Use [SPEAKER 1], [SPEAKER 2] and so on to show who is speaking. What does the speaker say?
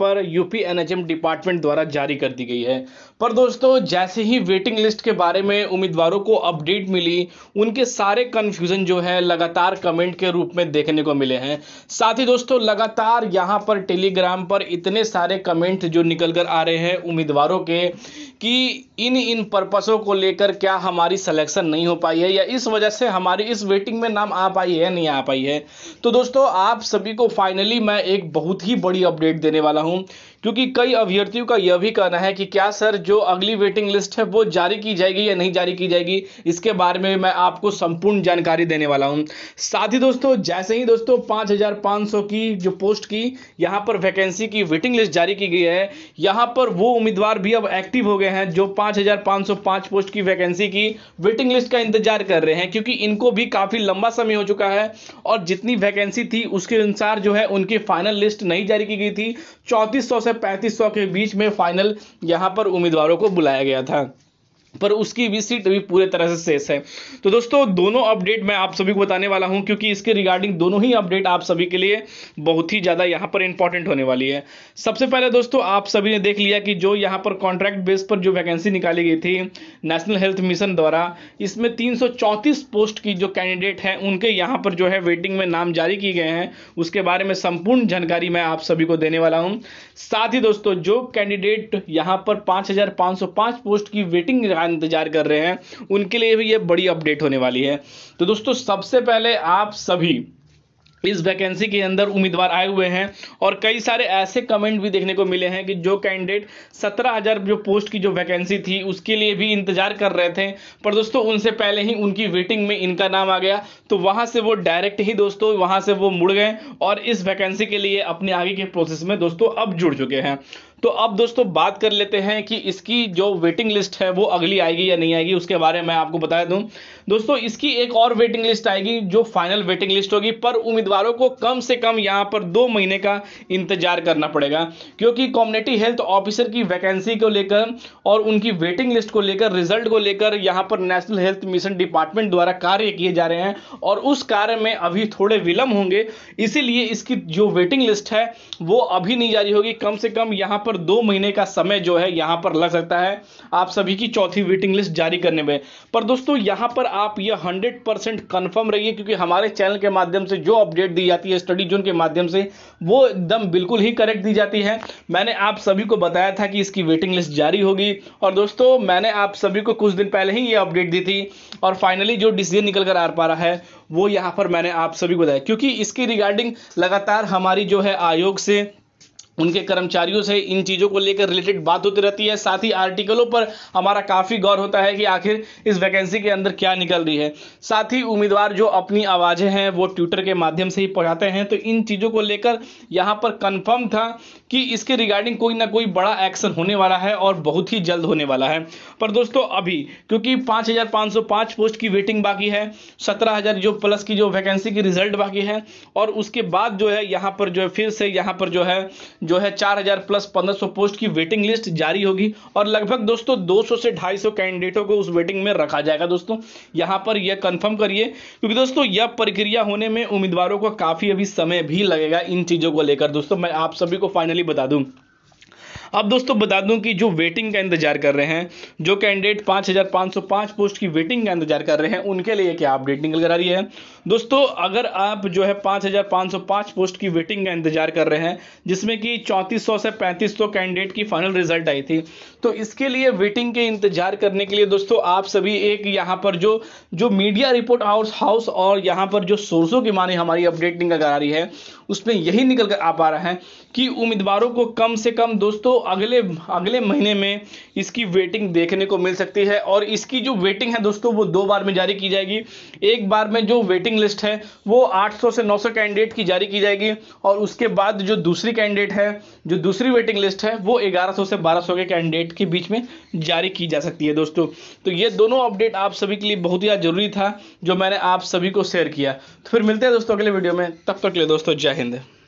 [SPEAKER 1] पर UP NHM department द्वारा जारी कर दी गई है पर दोस्तों जैसे ही वेटिंग लिस्ट के बारे में उम्मीदवारों को अपडेट मिली उनके सारे कन्फ्यूज़न जो है लगातार कमेंट के रूप में देखने को मिले हैं साथ ही दोस्तों लगातार यहां पर टेलीग्राम पर इतने सारे कमेंट जो निकल कर आ रहे हैं उम्मीदवारों के कि इन इन पर्पसों को लेकर क्या हमारी सिलेक्शन नहीं हो पाई है या इस वजह से हमारी इस वेटिंग में नाम आ पाई है नहीं आ पाई है तो दोस्तों आप सभी को फाइनली मैं एक बहुत ही बड़ी अपडेट देने वाला हूँ क्योंकि कई अभ्यर्थियों का यह भी कहना है कि क्या सर जो अगली वेटिंग लिस्ट है वो जारी की जाएगी या नहीं जारी की जाएगी इसके बारे में मैं आपको संपूर्ण जानकारी देने वाला हूँ साथ ही दोस्तों जैसे ही दोस्तों पाँच की जो पोस्ट की यहाँ पर वैकेंसी की वेटिंग लिस्ट जारी की गई है यहाँ पर वो उम्मीदवार भी अब एक्टिव हो गए हैं जो पांच पोस्ट की वैकेंसी की वेटिंग लिस्ट का इंतजार कर रहे हैं क्योंकि इनको भी काफ़ी लंबा समय हो चुका है और जितनी वैकेंसी थी उसके अनुसार जो है उनकी फाइनल लिस्ट नहीं जारी की गई थी चौंतीस सौ से से पैंतीस के बीच में फाइनल यहाँ पर उम्मीदवारों को बुलाया गया था पर उसकी भी सीट भी पूरे तरह से शेष है तो दोस्तों दोनों अपडेट मैं आप सभी को बताने वाला हूं क्योंकि इसके रिगार्डिंग दोनों ही अपडेट आप सभी के लिए बहुत ही ज़्यादा यहां पर इंपॉर्टेंट होने वाली है सबसे पहले दोस्तों आप सभी ने देख लिया कि जो यहां पर कॉन्ट्रैक्ट बेस पर जो वैकेंसी निकाली गई थी नेशनल हेल्थ मिशन द्वारा इसमें तीन पोस्ट की जो कैंडिडेट हैं उनके यहाँ पर जो है वेटिंग में नाम जारी किए गए हैं उसके बारे में संपूर्ण जानकारी मैं आप सभी को देने वाला हूँ साथ ही दोस्तों जो कैंडिडेट यहाँ पर पाँच पोस्ट की वेटिंग बेजान इंतजार कर रहे हैं उनके लिए भी ये बड़ी अपडेट होने वाली है तो दोस्तों सबसे पहले आप सभी इस वैकेंसी के अंदर उम्मीदवार आए हुए हैं और कई सारे ऐसे कमेंट भी देखने को मिले हैं कि जो कैंडिडेट सत्रह हज़ार जो पोस्ट की जो वैकेंसी थी उसके लिए भी इंतजार कर रहे थे पर दोस्तों उनसे पहले ही उनकी वेटिंग में इनका नाम आ गया तो वहां से वो डायरेक्ट ही दोस्तों वहां से वो मुड़ गए और इस वैकेंसी के लिए अपने आगे के प्रोसेस में दोस्तों अब जुड़ चुके हैं तो अब दोस्तों बात कर लेते हैं कि इसकी जो वेटिंग लिस्ट है वो अगली आएगी या नहीं आएगी उसके बारे में आपको बता दूं दोस्तों इसकी एक और वेटिंग लिस्ट आएगी जो फाइनल वेटिंग लिस्ट होगी पर उम्मीदवारों को कम से कम यहां पर दो महीने का इंतजार करना पड़ेगा क्योंकि कम्युनिटी हेल्थ ऑफिसर की वैकेंसी को लेकर और उनकी वेटिंग लिस्ट को लेकर रिजल्ट को लेकर यहां पर नेशनल हेल्थ मिशन डिपार्टमेंट द्वारा कार्य किए जा रहे हैं और उस कार्य में अभी थोड़े विलंब होंगे इसीलिए इसकी जो वेटिंग लिस्ट है वो अभी नहीं जारी होगी कम से कम यहां पर पर दो महीने का समय जो है यहां पर लग सकता है आप सभी की चौथी वेटिंग लिस्ट जारी करने में पर दोस्तों यहां पर आप यह हंड्रेड परसेंट कन्फर्म रहिए क्योंकि हमारे चैनल के माध्यम से जो अपडेट दी जाती है स्टडी जोन के माध्यम से वो एकदम बिल्कुल ही करेक्ट दी जाती है मैंने आप सभी को बताया था कि इसकी वेटिंग लिस्ट जारी होगी और दोस्तों मैंने आप सभी को कुछ दिन पहले ही यह अपडेट दी थी और फाइनली जो डिसीजन निकल कर आ पा रहा है वो यहां पर मैंने आप सभी को बताया क्योंकि इसकी रिगार्डिंग लगातार हमारी जो है आयोग से उनके कर्मचारियों से इन चीज़ों को लेकर रिलेटेड बात होती रहती है साथ ही आर्टिकलों पर हमारा काफ़ी गौर होता है कि आखिर इस वैकेंसी के अंदर क्या निकल रही है साथ ही उम्मीदवार जो अपनी आवाज़ें हैं वो ट्विटर के माध्यम से ही पहुँचाते हैं तो इन चीज़ों को लेकर यहाँ पर कन्फर्म था कि इसके रिगार्डिंग कोई ना कोई बड़ा एक्शन होने वाला है और बहुत ही जल्द होने वाला है पर दोस्तों अभी क्योंकि पाँच पोस्ट की वेटिंग बाकी है सत्रह जो प्लस की जो वैकेंसी की रिजल्ट बाकी है और उसके बाद जो है यहाँ पर जो है फिर से यहाँ पर जो है जो है 4000 प्लस 1500 पोस्ट की वेटिंग लिस्ट जारी होगी और लगभग दोस्तों 200 से 250 कैंडिडेटों को उस वेटिंग में रखा जाएगा दोस्तों यहां पर यह कंफर्म करिए क्योंकि दोस्तों यह प्रक्रिया होने में उम्मीदवारों को काफ़ी अभी समय भी लगेगा इन चीज़ों को लेकर दोस्तों मैं आप सभी को फाइनली बता दूँ अब दोस्तों बता दूं कि जो वेटिंग का इंतजार कर रहे हैं जो कैंडिडेट पाँच हज़ार पाँच सौ पाँच पोस्ट की वेटिंग का इंतजार कर रहे हैं उनके लिए क्या अपडेट निकल कर आ रही है दोस्तों अगर आप जो है पाँच हज़ार पाँच सौ पाँच पोस्ट की वेटिंग का इंतजार कर रहे हैं जिसमें कि चौंतीस सौ से पैंतीस सौ कैंडिडेट की फाइनल रिजल्ट आई थी तो इसके लिए वेटिंग के इंतजार करने के लिए दोस्तों आप सभी एक यहाँ पर जो जो मीडिया रिपोर्ट हाउस हाउस और यहाँ पर जो सोर्सों की माने हमारी अपडेट निकल कर आ रही है उसमें यही निकल कर आ पा रहा है कि उम्मीदवारों को कम से कम दोस्तों अगले अगले महीने में इसकी वेटिंग देखने को मिल सकती है और इसकी जो वेटिंग है दोस्तों वो दो बार में जारी की जाएगी एक बार में जो वेटिंग लिस्ट है वो 800 से 900 कैंडिडेट की जारी की जाएगी और उसके बाद जो दूसरी कैंडिडेट है जो दूसरी वेटिंग लिस्ट है वो ग्यारह से बारह के कैंडिडेट के बीच में जारी की जा सकती है दोस्तों तो ये दोनों अपडेट आप सभी के लिए बहुत ही ज़रूरी था जो मैंने आप सभी को शेयर किया तो फिर मिलते हैं दोस्तों अगले वीडियो में तब तक तो के लिए दोस्तों जय gente.